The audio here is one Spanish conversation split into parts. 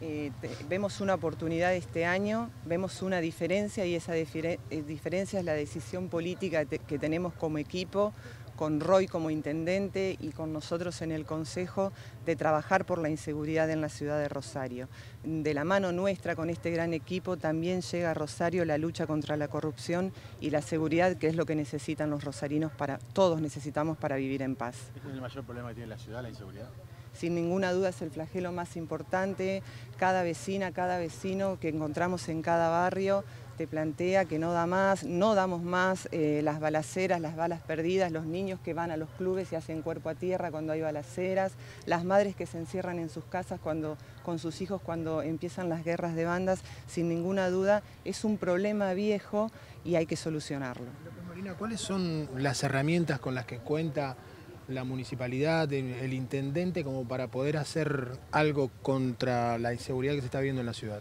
Eh, vemos una oportunidad este año, vemos una diferencia y esa eh, diferencia es la decisión política que tenemos como equipo, con Roy como intendente y con nosotros en el Consejo de trabajar por la inseguridad en la ciudad de Rosario. De la mano nuestra con este gran equipo también llega a Rosario la lucha contra la corrupción y la seguridad que es lo que necesitan los rosarinos para todos necesitamos para vivir en paz. ¿Este es el mayor problema que tiene la ciudad, la inseguridad? sin ninguna duda es el flagelo más importante. Cada vecina, cada vecino que encontramos en cada barrio te plantea que no da más, no damos más eh, las balaceras, las balas perdidas, los niños que van a los clubes y hacen cuerpo a tierra cuando hay balaceras, las madres que se encierran en sus casas cuando, con sus hijos cuando empiezan las guerras de bandas, sin ninguna duda es un problema viejo y hay que solucionarlo. ¿cuáles son las herramientas con las que cuenta la municipalidad, el intendente, como para poder hacer algo contra la inseguridad que se está viendo en la ciudad?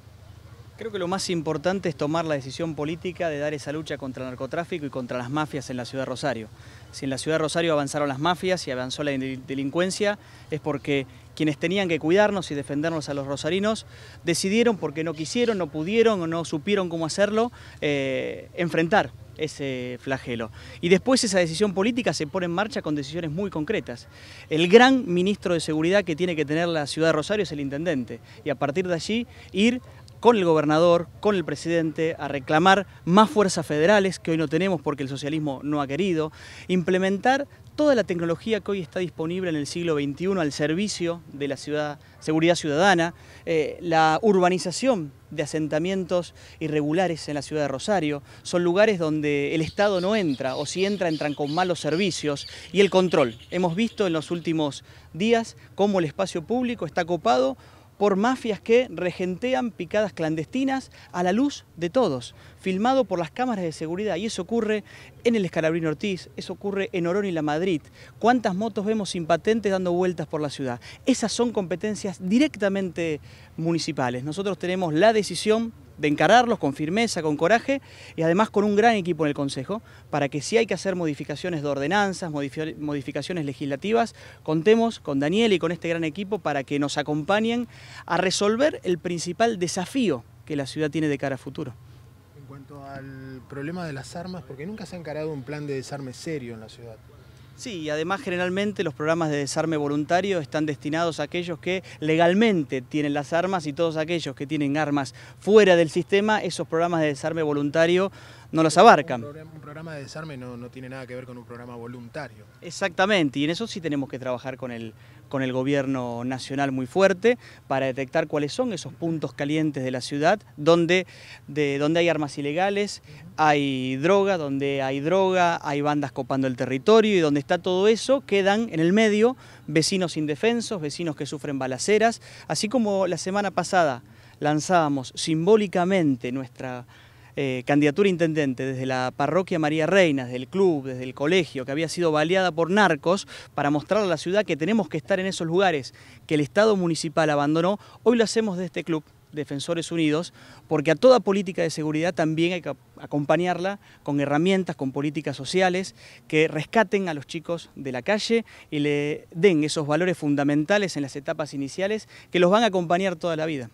Creo que lo más importante es tomar la decisión política de dar esa lucha contra el narcotráfico y contra las mafias en la ciudad de Rosario. Si en la ciudad de Rosario avanzaron las mafias y avanzó la delincuencia, es porque quienes tenían que cuidarnos y defendernos a los rosarinos decidieron, porque no quisieron, no pudieron o no supieron cómo hacerlo, eh, enfrentar ese flagelo. Y después esa decisión política se pone en marcha con decisiones muy concretas. El gran ministro de Seguridad que tiene que tener la ciudad de Rosario es el intendente. Y a partir de allí ir con el gobernador, con el presidente, a reclamar más fuerzas federales que hoy no tenemos porque el socialismo no ha querido, implementar toda la tecnología que hoy está disponible en el siglo XXI al servicio de la ciudad, seguridad ciudadana, eh, la urbanización de asentamientos irregulares en la ciudad de Rosario. Son lugares donde el Estado no entra o si entra entran con malos servicios y el control. Hemos visto en los últimos días cómo el espacio público está copado por mafias que regentean picadas clandestinas a la luz de todos, filmado por las cámaras de seguridad. Y eso ocurre en el Escalabrino Ortiz, eso ocurre en Orón y la Madrid. ¿Cuántas motos vemos sin patentes dando vueltas por la ciudad? Esas son competencias directamente municipales. Nosotros tenemos la decisión de encararlos con firmeza, con coraje y además con un gran equipo en el Consejo para que si hay que hacer modificaciones de ordenanzas, modificaciones legislativas, contemos con Daniel y con este gran equipo para que nos acompañen a resolver el principal desafío que la ciudad tiene de cara a futuro. En cuanto al problema de las armas, porque nunca se ha encarado un plan de desarme serio en la ciudad. Sí, además generalmente los programas de desarme voluntario están destinados a aquellos que legalmente tienen las armas y todos aquellos que tienen armas fuera del sistema, esos programas de desarme voluntario no los abarcan. Un programa, de desarme no, tiene nada que ver con un programa voluntario. Exactamente, y en eso sí tenemos que trabajar con el, con el gobierno nacional muy fuerte para detectar cuáles son esos puntos calientes de la ciudad donde, de, donde hay armas ilegales, hay droga, donde hay droga, hay bandas copando el territorio y donde está todo eso quedan en el medio vecinos indefensos, vecinos que sufren balaceras, así como la semana pasada lanzábamos simbólicamente nuestra eh, candidatura intendente desde la parroquia María Reina, del club, desde el colegio, que había sido baleada por narcos, para mostrar a la ciudad que tenemos que estar en esos lugares que el Estado municipal abandonó, hoy lo hacemos de este club. Defensores Unidos, porque a toda política de seguridad también hay que acompañarla con herramientas, con políticas sociales que rescaten a los chicos de la calle y le den esos valores fundamentales en las etapas iniciales que los van a acompañar toda la vida.